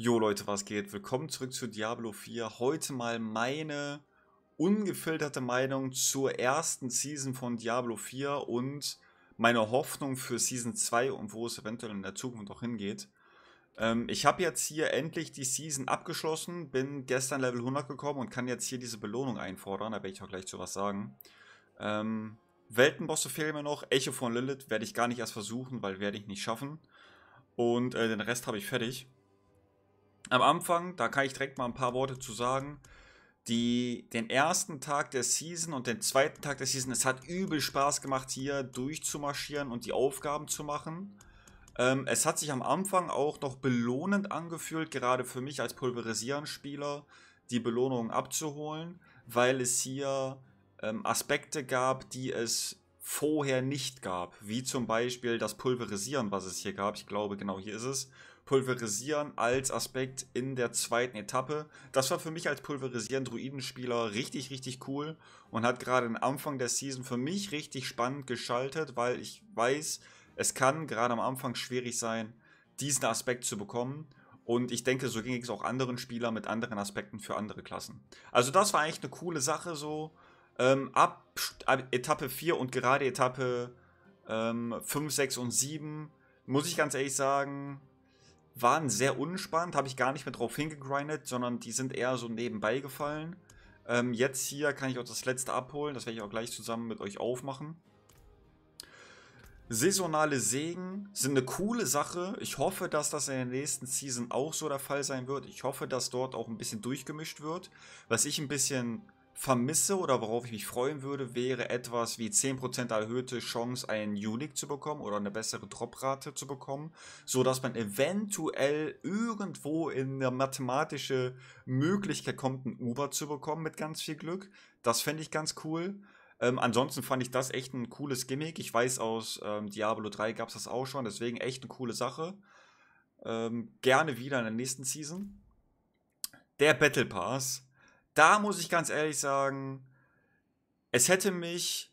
Jo Leute, was geht? Willkommen zurück zu Diablo 4. Heute mal meine ungefilterte Meinung zur ersten Season von Diablo 4 und meine Hoffnung für Season 2 und wo es eventuell in der Zukunft auch hingeht. Ähm, ich habe jetzt hier endlich die Season abgeschlossen, bin gestern Level 100 gekommen und kann jetzt hier diese Belohnung einfordern. Da werde ich auch gleich zu was sagen. Ähm, Weltenbosse fehlen mir noch. Echo von Lilith werde ich gar nicht erst versuchen, weil werde ich nicht schaffen. Und äh, den Rest habe ich fertig am Anfang, da kann ich direkt mal ein paar Worte zu sagen. Die, den ersten Tag der Season und den zweiten Tag der Season, es hat übel Spaß gemacht, hier durchzumarschieren und die Aufgaben zu machen. Ähm, es hat sich am Anfang auch noch belohnend angefühlt, gerade für mich als Pulverisierenspieler, die Belohnung abzuholen, weil es hier ähm, Aspekte gab, die es vorher nicht gab. Wie zum Beispiel das Pulverisieren, was es hier gab. Ich glaube, genau hier ist es. Pulverisieren als Aspekt in der zweiten Etappe. Das war für mich als Pulverisieren-Druidenspieler richtig, richtig cool und hat gerade am Anfang der Season für mich richtig spannend geschaltet, weil ich weiß, es kann gerade am Anfang schwierig sein, diesen Aspekt zu bekommen. Und ich denke, so ging es auch anderen Spielern mit anderen Aspekten für andere Klassen. Also das war eigentlich eine coole Sache so. Ähm, ab, ab, Etappe 4 und gerade Etappe ähm, 5, 6 und 7 muss ich ganz ehrlich sagen, waren sehr unspannend, habe ich gar nicht mehr drauf hingegrindet, sondern die sind eher so nebenbei gefallen. Ähm, jetzt hier kann ich auch das letzte abholen, das werde ich auch gleich zusammen mit euch aufmachen. Saisonale Segen sind eine coole Sache. Ich hoffe, dass das in der nächsten Season auch so der Fall sein wird. Ich hoffe, dass dort auch ein bisschen durchgemischt wird. Was ich ein bisschen vermisse oder worauf ich mich freuen würde, wäre etwas wie 10% erhöhte Chance, einen Unique zu bekommen oder eine bessere Droprate zu bekommen, sodass man eventuell irgendwo in eine mathematische Möglichkeit kommt, einen Uber zu bekommen mit ganz viel Glück. Das fände ich ganz cool. Ähm, ansonsten fand ich das echt ein cooles Gimmick. Ich weiß, aus ähm, Diablo 3 gab es das auch schon, deswegen echt eine coole Sache. Ähm, gerne wieder in der nächsten Season. Der Battle Pass da muss ich ganz ehrlich sagen, es hätte mich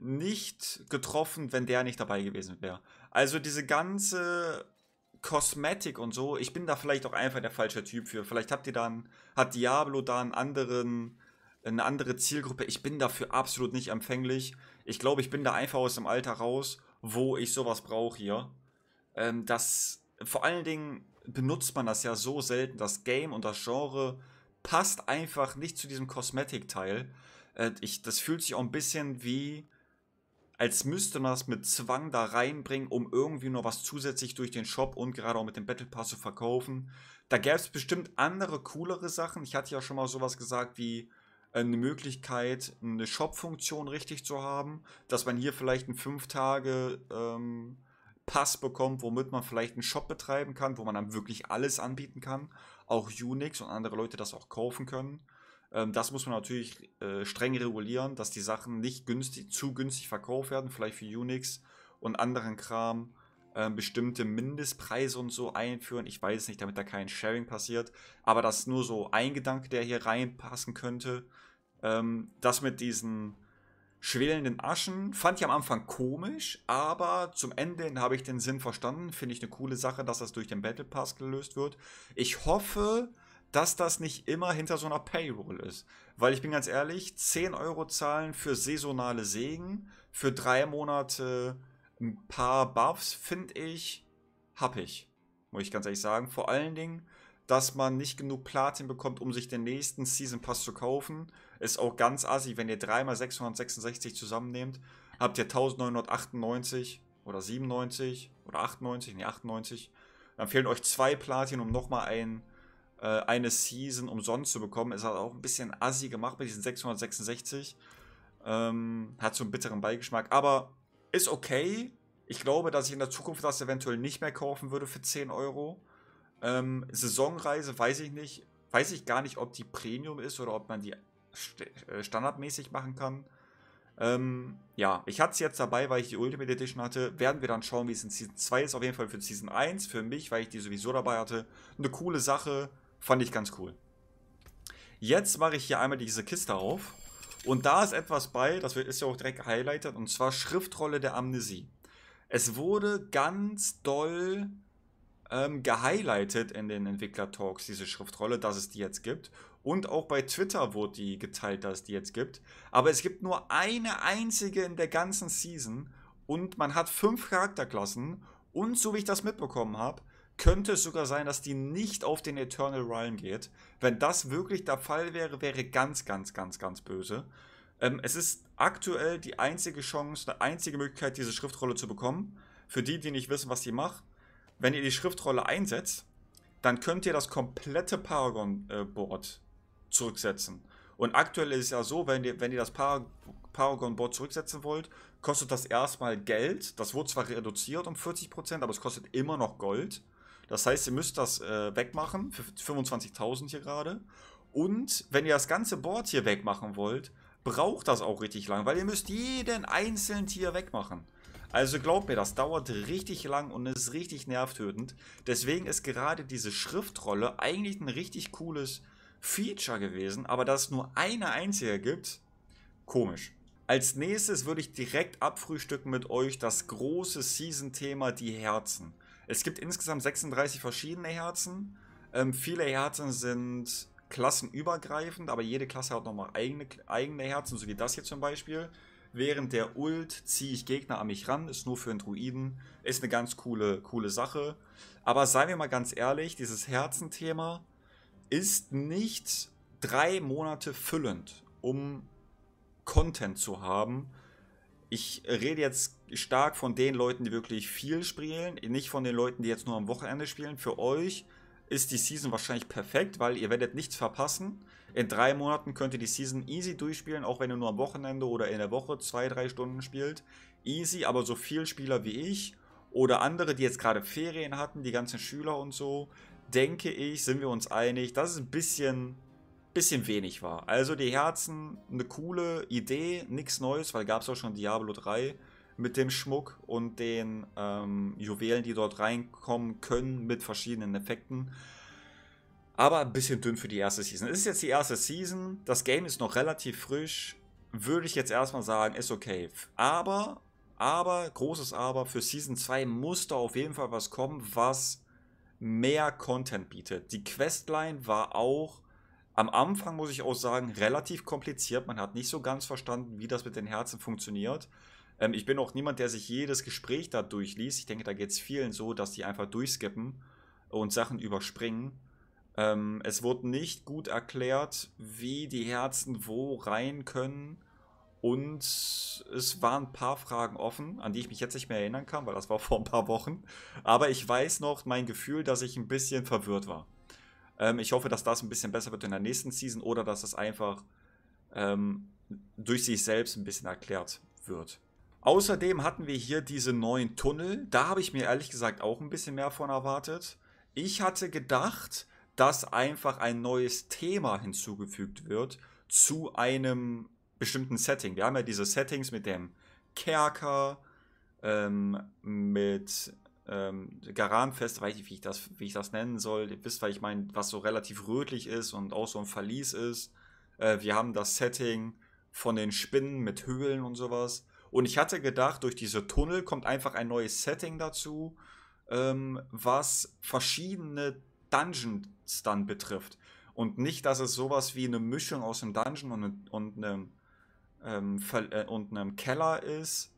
nicht getroffen, wenn der nicht dabei gewesen wäre. Also diese ganze Kosmetik und so, ich bin da vielleicht auch einfach der falsche Typ für. Vielleicht habt ihr dann, hat Diablo da einen anderen, eine andere Zielgruppe. Ich bin dafür absolut nicht empfänglich. Ich glaube, ich bin da einfach aus dem Alter raus, wo ich sowas brauche hier. Ähm, das, vor allen Dingen benutzt man das ja so selten, das Game und das Genre passt einfach nicht zu diesem Kosmetikteil. Äh, das fühlt sich auch ein bisschen wie, als müsste man das mit Zwang da reinbringen, um irgendwie noch was zusätzlich durch den Shop und gerade auch mit dem Battle Pass zu verkaufen. Da gäbe es bestimmt andere, coolere Sachen. Ich hatte ja schon mal sowas gesagt wie äh, eine Möglichkeit, eine Shop-Funktion richtig zu haben, dass man hier vielleicht einen 5 Tage ähm, Pass bekommt, womit man vielleicht einen Shop betreiben kann, wo man dann wirklich alles anbieten kann auch Unix und andere Leute das auch kaufen können. Ähm, das muss man natürlich äh, streng regulieren, dass die Sachen nicht günstig, zu günstig verkauft werden, vielleicht für Unix und anderen Kram ähm, bestimmte Mindestpreise und so einführen. Ich weiß es nicht, damit da kein Sharing passiert. Aber das ist nur so ein Gedanke, der hier reinpassen könnte. Ähm, das mit diesen schwelenden Aschen. Fand ich am Anfang komisch, aber zum Ende habe ich den Sinn verstanden. Finde ich eine coole Sache, dass das durch den Battle Pass gelöst wird. Ich hoffe, dass das nicht immer hinter so einer Payroll ist. Weil ich bin ganz ehrlich, 10 Euro zahlen für saisonale Segen, für drei Monate ein paar Buffs, finde ich, hab ich. Muss ich ganz ehrlich sagen. Vor allen Dingen, dass man nicht genug Platin bekommt, um sich den nächsten Season Pass zu kaufen ist auch ganz assi, wenn ihr dreimal 666 zusammennehmt, habt ihr 1998 oder 97 oder 98, nee, 98. Dann fehlen euch zwei Platin, um nochmal ein, äh, eine Season umsonst zu bekommen. Ist halt auch ein bisschen assi gemacht mit diesen 666. Ähm, hat so einen bitteren Beigeschmack, aber ist okay. Ich glaube, dass ich in der Zukunft das eventuell nicht mehr kaufen würde für 10 Euro. Ähm, Saisonreise weiß ich nicht. Weiß ich gar nicht, ob die Premium ist oder ob man die st äh, standardmäßig machen kann. Ähm, ja, ich hatte es jetzt dabei, weil ich die Ultimate Edition hatte. Werden wir dann schauen, wie es in Season 2 ist. Auf jeden Fall für Season 1, für mich, weil ich die sowieso dabei hatte. Eine coole Sache, fand ich ganz cool. Jetzt mache ich hier einmal diese Kiste auf. Und da ist etwas bei, das ist ja auch direkt gehighlightet, und zwar Schriftrolle der Amnesie. Es wurde ganz doll ähm, gehighlightet in den Entwickler-Talks, diese Schriftrolle, dass es die jetzt gibt. Und auch bei Twitter wurde die geteilt, dass es die jetzt gibt. Aber es gibt nur eine einzige in der ganzen Season. Und man hat fünf Charakterklassen. Und so wie ich das mitbekommen habe, könnte es sogar sein, dass die nicht auf den Eternal Realm geht. Wenn das wirklich der Fall wäre, wäre ganz, ganz, ganz, ganz böse. Ähm, es ist aktuell die einzige Chance, eine einzige Möglichkeit, diese Schriftrolle zu bekommen. Für die, die nicht wissen, was sie macht. Wenn ihr die Schriftrolle einsetzt, dann könnt ihr das komplette Paragon-Board äh, zurücksetzen. Und aktuell ist es ja so, wenn ihr, wenn ihr das Par Paragon-Board zurücksetzen wollt, kostet das erstmal Geld. Das wurde zwar reduziert um 40%, aber es kostet immer noch Gold. Das heißt, ihr müsst das äh, wegmachen, für 25.000 hier gerade. Und wenn ihr das ganze Board hier wegmachen wollt, braucht das auch richtig lang, weil ihr müsst jeden einzelnen Tier wegmachen. Also glaubt mir, das dauert richtig lang und ist richtig nervtötend. Deswegen ist gerade diese Schriftrolle eigentlich ein richtig cooles Feature gewesen, aber dass es nur eine einzige gibt, komisch. Als nächstes würde ich direkt abfrühstücken mit euch das große Season-Thema, die Herzen. Es gibt insgesamt 36 verschiedene Herzen. Ähm, viele Herzen sind klassenübergreifend, aber jede Klasse hat nochmal eigene, eigene Herzen, so wie das hier zum Beispiel. Während der Ult ziehe ich Gegner an mich ran, ist nur für einen Druiden, ist eine ganz coole, coole Sache. Aber seien wir mal ganz ehrlich, dieses Herzenthema, thema ist nicht drei Monate füllend, um Content zu haben. Ich rede jetzt stark von den Leuten, die wirklich viel spielen, nicht von den Leuten, die jetzt nur am Wochenende spielen. Für euch ist die Season wahrscheinlich perfekt, weil ihr werdet nichts verpassen. In drei Monaten könnt ihr die Season easy durchspielen, auch wenn ihr nur am Wochenende oder in der Woche zwei, drei Stunden spielt. Easy, aber so viel Spieler wie ich oder andere, die jetzt gerade Ferien hatten, die ganzen Schüler und so, denke ich, sind wir uns einig, dass es ein bisschen, bisschen wenig war. Also die Herzen, eine coole Idee, nichts Neues, weil gab es auch schon Diablo 3 mit dem Schmuck und den ähm, Juwelen, die dort reinkommen können mit verschiedenen Effekten. Aber ein bisschen dünn für die erste Season. Es ist jetzt die erste Season, das Game ist noch relativ frisch, würde ich jetzt erstmal sagen, ist okay. Aber, aber, großes Aber, für Season 2 muss da auf jeden Fall was kommen, was mehr Content bietet. Die Questline war auch am Anfang, muss ich auch sagen, relativ kompliziert. Man hat nicht so ganz verstanden, wie das mit den Herzen funktioniert. Ähm, ich bin auch niemand, der sich jedes Gespräch da durchliest. Ich denke, da geht es vielen so, dass die einfach durchskippen und Sachen überspringen. Ähm, es wurde nicht gut erklärt, wie die Herzen wo rein können und es waren ein paar Fragen offen, an die ich mich jetzt nicht mehr erinnern kann, weil das war vor ein paar Wochen. Aber ich weiß noch mein Gefühl, dass ich ein bisschen verwirrt war. Ähm, ich hoffe, dass das ein bisschen besser wird in der nächsten Season oder dass das einfach ähm, durch sich selbst ein bisschen erklärt wird. Außerdem hatten wir hier diese neuen Tunnel. Da habe ich mir ehrlich gesagt auch ein bisschen mehr von erwartet. Ich hatte gedacht, dass einfach ein neues Thema hinzugefügt wird zu einem bestimmten Setting. Wir haben ja diese Settings mit dem Kerker, ähm, mit ähm, Garamfest, weiß ich, wie ich das, wie ich das nennen soll. Ihr wisst, weil ich meine, was so relativ rötlich ist und auch so ein Verlies ist. Äh, wir haben das Setting von den Spinnen mit Höhlen und sowas. Und ich hatte gedacht, durch diese Tunnel kommt einfach ein neues Setting dazu, ähm, was verschiedene Dungeons dann betrifft. Und nicht, dass es sowas wie eine Mischung aus einem Dungeon und, und einem ähm, äh, und einem Keller ist,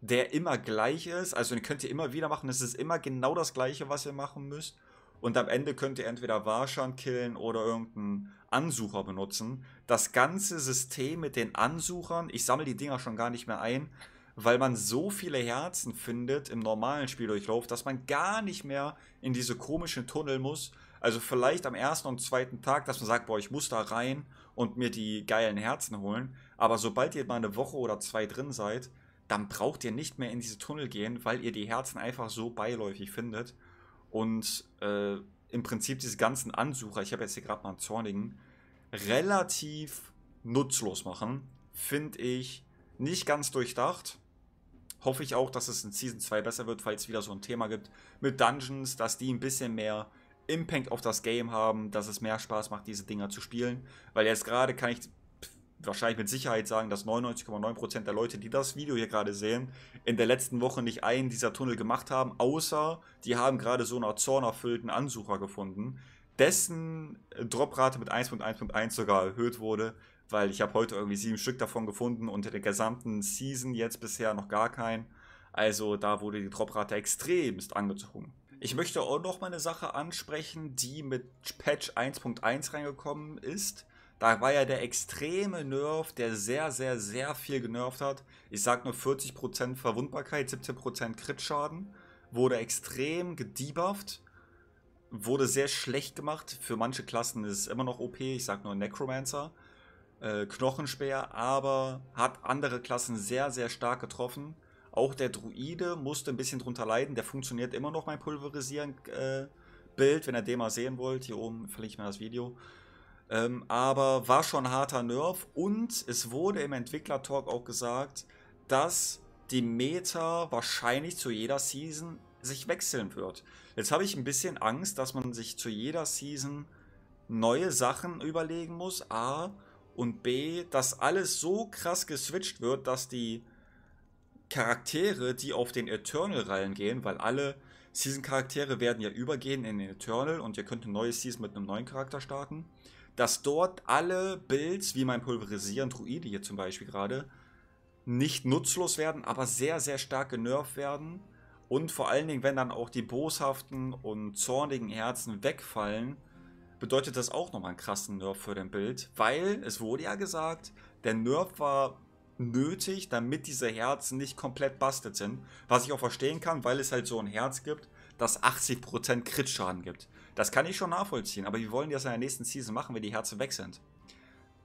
der immer gleich ist. Also den könnt ihr immer wieder machen. Es ist immer genau das gleiche, was ihr machen müsst. Und am Ende könnt ihr entweder Warschan killen oder irgendeinen Ansucher benutzen. Das ganze System mit den Ansuchern, ich sammle die Dinger schon gar nicht mehr ein, weil man so viele Herzen findet im normalen Spieldurchlauf, dass man gar nicht mehr in diese komischen Tunnel muss, also vielleicht am ersten und zweiten Tag, dass man sagt, boah, ich muss da rein und mir die geilen Herzen holen. Aber sobald ihr mal eine Woche oder zwei drin seid, dann braucht ihr nicht mehr in diese Tunnel gehen, weil ihr die Herzen einfach so beiläufig findet. Und äh, im Prinzip diese ganzen Ansucher, ich habe jetzt hier gerade mal einen Zornigen, relativ nutzlos machen, finde ich nicht ganz durchdacht. Hoffe ich auch, dass es in Season 2 besser wird, falls es wieder so ein Thema gibt mit Dungeons, dass die ein bisschen mehr Impact auf das Game haben, dass es mehr Spaß macht, diese Dinger zu spielen. Weil jetzt gerade kann ich wahrscheinlich mit Sicherheit sagen, dass 99,9% der Leute, die das Video hier gerade sehen, in der letzten Woche nicht einen dieser Tunnel gemacht haben, außer die haben gerade so einen zornerfüllten Ansucher gefunden, dessen Droprate mit 1.1.1 sogar erhöht wurde, weil ich habe heute irgendwie sieben Stück davon gefunden und in der gesamten Season jetzt bisher noch gar keinen. Also da wurde die Droprate extremst angezogen. Ich möchte auch noch mal eine Sache ansprechen, die mit Patch 1.1 reingekommen ist. Da war ja der extreme Nerf, der sehr, sehr, sehr viel genervt hat. Ich sag nur 40% Verwundbarkeit, 17% Crit-Schaden. Wurde extrem gedebufft. Wurde sehr schlecht gemacht. Für manche Klassen ist es immer noch OP. Ich sag nur Necromancer. Äh, Knochenspeer. Aber hat andere Klassen sehr, sehr stark getroffen. Auch der Druide musste ein bisschen drunter leiden. Der funktioniert immer noch, mein Pulverisieren-Bild. Äh, Wenn ihr den mal sehen wollt, hier oben verlinke ich mir das Video. Ähm, aber war schon harter Nerv. Und es wurde im Entwickler-Talk auch gesagt, dass die Meta wahrscheinlich zu jeder Season sich wechseln wird. Jetzt habe ich ein bisschen Angst, dass man sich zu jeder Season neue Sachen überlegen muss. A. Und B, dass alles so krass geswitcht wird, dass die Charaktere, die auf den Eternal-Reihen gehen, weil alle Season-Charaktere werden ja übergehen in den Eternal und ihr könnt eine neue Season mit einem neuen Charakter starten, dass dort alle Builds, wie mein pulverisierend Druide hier zum Beispiel gerade, nicht nutzlos werden, aber sehr, sehr stark genervt werden. Und vor allen Dingen, wenn dann auch die boshaften und zornigen Herzen wegfallen, bedeutet das auch nochmal einen krassen Nerf für den Bild, weil es wurde ja gesagt, der Nerf war nötig, damit diese Herzen nicht komplett bastet sind. Was ich auch verstehen kann, weil es halt so ein Herz gibt, das 80% Crit-Schaden gibt. Das kann ich schon nachvollziehen, aber wie wollen die das in der nächsten Season machen, wenn die Herzen weg sind?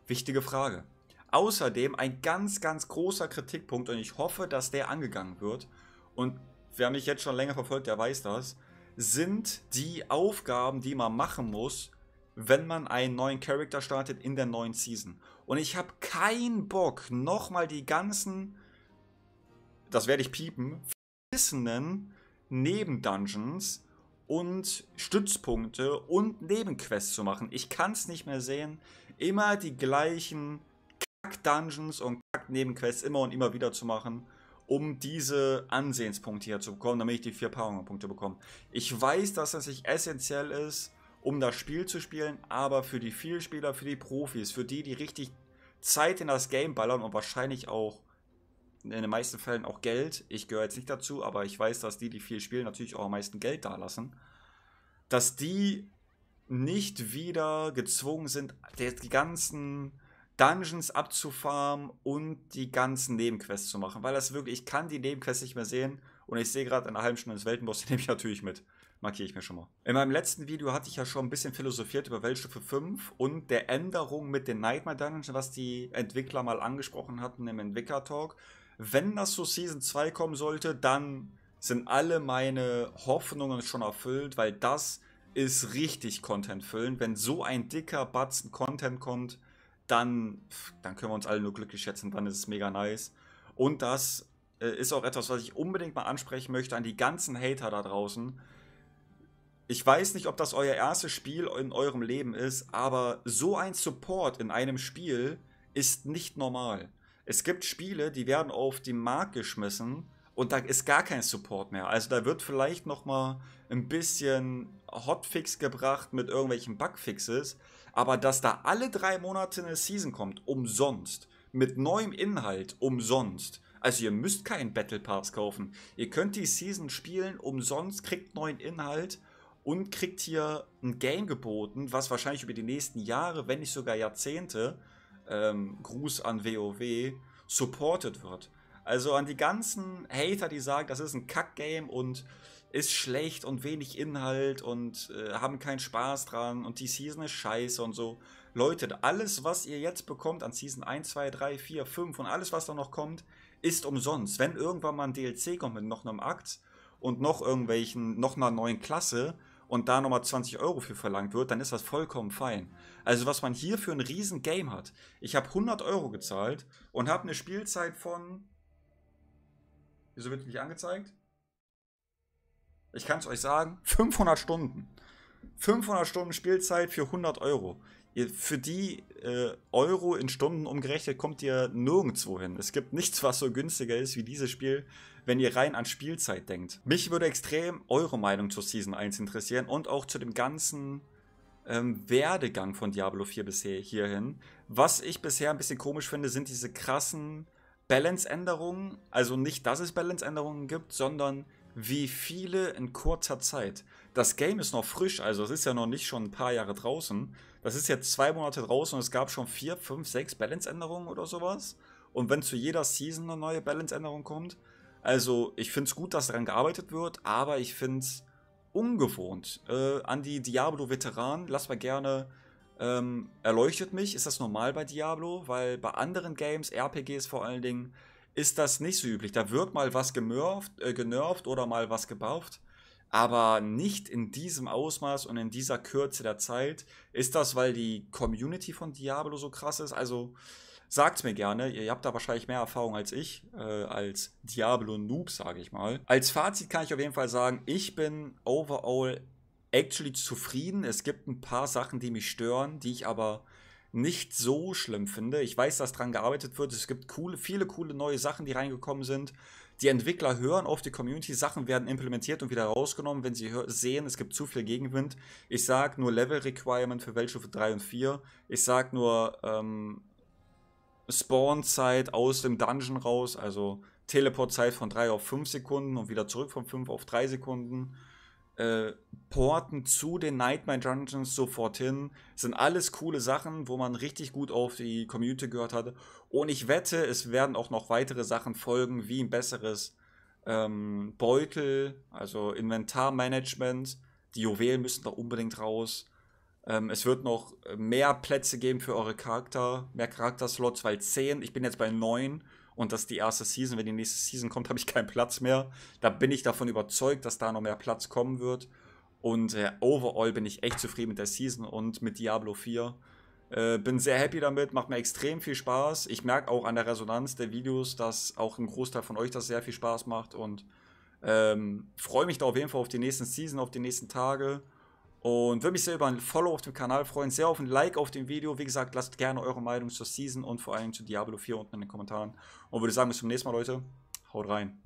Wichtige Frage. Außerdem ein ganz, ganz großer Kritikpunkt und ich hoffe, dass der angegangen wird. Und wer mich jetzt schon länger verfolgt, der weiß das. Sind die Aufgaben, die man machen muss, wenn man einen neuen Charakter startet in der neuen Season. Und ich habe keinen Bock, nochmal die ganzen, das werde ich piepen, vergessenen Nebendungeons und Stützpunkte und Nebenquests zu machen. Ich kann es nicht mehr sehen. Immer die gleichen Kack-Dungeons und Kack-Nebenquests immer und immer wieder zu machen, um diese Ansehenspunkte hier zu bekommen, damit ich die vier Power-Punkte bekomme. Ich weiß, dass das nicht essentiell ist, um das Spiel zu spielen, aber für die Vielspieler, für die Profis, für die, die richtig Zeit in das Game ballern und wahrscheinlich auch in den meisten Fällen auch Geld. Ich gehöre jetzt nicht dazu, aber ich weiß, dass die, die viel spielen, natürlich auch am meisten Geld dalassen. Dass die nicht wieder gezwungen sind, die ganzen Dungeons abzufarmen und die ganzen Nebenquests zu machen. Weil das wirklich, ich kann die Nebenquests nicht mehr sehen und ich sehe gerade in einer halben Stunde ins Weltenboss, die nehme ich natürlich mit. Markiere ich mir schon mal. In meinem letzten Video hatte ich ja schon ein bisschen philosophiert über Weltstufe 5 und der Änderung mit den Nightmare Dungeons, was die Entwickler mal angesprochen hatten im Entwickler-Talk. Wenn das zu Season 2 kommen sollte, dann sind alle meine Hoffnungen schon erfüllt, weil das ist richtig Content contentfüllend. Wenn so ein dicker Batzen Content kommt, dann, dann können wir uns alle nur glücklich schätzen, dann ist es mega nice. Und das äh, ist auch etwas, was ich unbedingt mal ansprechen möchte an die ganzen Hater da draußen. Ich weiß nicht, ob das euer erstes Spiel in eurem Leben ist, aber so ein Support in einem Spiel ist nicht normal. Es gibt Spiele, die werden auf den Markt geschmissen und da ist gar kein Support mehr. Also da wird vielleicht nochmal ein bisschen Hotfix gebracht mit irgendwelchen Bugfixes, aber dass da alle drei Monate eine Season kommt, umsonst, mit neuem Inhalt, umsonst. Also ihr müsst keinen Battle Pass kaufen. Ihr könnt die Season spielen, umsonst, kriegt neuen Inhalt und kriegt hier ein Game geboten, was wahrscheinlich über die nächsten Jahre, wenn nicht sogar Jahrzehnte, ähm, Gruß an WoW, supported wird. Also an die ganzen Hater, die sagen, das ist ein Kack-Game und ist schlecht und wenig Inhalt und äh, haben keinen Spaß dran und die Season ist scheiße und so. Leute, alles, was ihr jetzt bekommt an Season 1, 2, 3, 4, 5 und alles, was da noch kommt, ist umsonst. Wenn irgendwann mal ein DLC kommt mit noch einem Akt und noch irgendwelchen, noch einer neuen Klasse, und da nochmal 20 Euro für verlangt wird, dann ist das vollkommen fein. Also was man hier für ein riesen Game hat. Ich habe 100 Euro gezahlt und habe eine Spielzeit von... Wieso wird die nicht angezeigt? Ich kann es euch sagen, 500 Stunden. 500 Stunden Spielzeit für 100 Euro für die äh, Euro in Stunden umgerechnet kommt ihr nirgendwo hin. Es gibt nichts, was so günstiger ist wie dieses Spiel, wenn ihr rein an Spielzeit denkt. Mich würde extrem eure Meinung zur Season 1 interessieren und auch zu dem ganzen ähm, Werdegang von Diablo 4 bisher hierhin. Was ich bisher ein bisschen komisch finde, sind diese krassen Balance-Änderungen. Also nicht, dass es Balance-Änderungen gibt, sondern wie viele in kurzer Zeit das Game ist noch frisch, also es ist ja noch nicht schon ein paar Jahre draußen. Das ist jetzt zwei Monate draußen und es gab schon vier, fünf, sechs Balance-Änderungen oder sowas. Und wenn zu jeder Season eine neue Balance-Änderung kommt, also ich finde es gut, dass daran gearbeitet wird, aber ich finde es ungewohnt. Äh, an die Diablo-Veteranen, lass mal gerne ähm, erleuchtet mich. Ist das normal bei Diablo? Weil bei anderen Games, RPGs vor allen Dingen, ist das nicht so üblich. Da wird mal was genervt, äh, genervt oder mal was gebufft aber nicht in diesem Ausmaß und in dieser Kürze der Zeit. Ist das, weil die Community von Diablo so krass ist? Also sagt mir gerne, ihr habt da wahrscheinlich mehr Erfahrung als ich, äh, als Diablo-Noob, sage ich mal. Als Fazit kann ich auf jeden Fall sagen, ich bin overall actually zufrieden. Es gibt ein paar Sachen, die mich stören, die ich aber nicht so schlimm finde. Ich weiß, dass dran gearbeitet wird. Es gibt coole, viele coole neue Sachen, die reingekommen sind. Die Entwickler hören auf die Community, Sachen werden implementiert und wieder rausgenommen, wenn sie sehen, es gibt zu viel Gegenwind. Ich sag nur Level Requirement für Weltstufe 3 und 4. Ich sag nur ähm, spawn aus dem Dungeon raus, also Teleportzeit von 3 auf 5 Sekunden und wieder zurück von 5 auf 3 Sekunden äh, porten zu den Nightmare Dungeons sofort hin. sind alles coole Sachen, wo man richtig gut auf die Community gehört hat. Und ich wette, es werden auch noch weitere Sachen folgen, wie ein besseres ähm, Beutel, also Inventarmanagement. Die Juwelen müssen da unbedingt raus. Ähm, es wird noch mehr Plätze geben für eure Charakter, mehr Charakterslots, weil 10, ich bin jetzt bei 9 und dass die erste Season, wenn die nächste Season kommt, habe ich keinen Platz mehr. Da bin ich davon überzeugt, dass da noch mehr Platz kommen wird. Und äh, overall bin ich echt zufrieden mit der Season und mit Diablo 4. Äh, bin sehr happy damit, macht mir extrem viel Spaß. Ich merke auch an der Resonanz der Videos, dass auch ein Großteil von euch das sehr viel Spaß macht und ähm, freue mich da auf jeden Fall auf die nächsten Season, auf die nächsten Tage. Und würde mich sehr über ein Follow auf dem Kanal freuen, sehr auf ein Like auf dem Video. Wie gesagt, lasst gerne eure Meinung zur Season und vor allem zu Diablo 4 unten in den Kommentaren. Und würde sagen, bis zum nächsten Mal, Leute. Haut rein.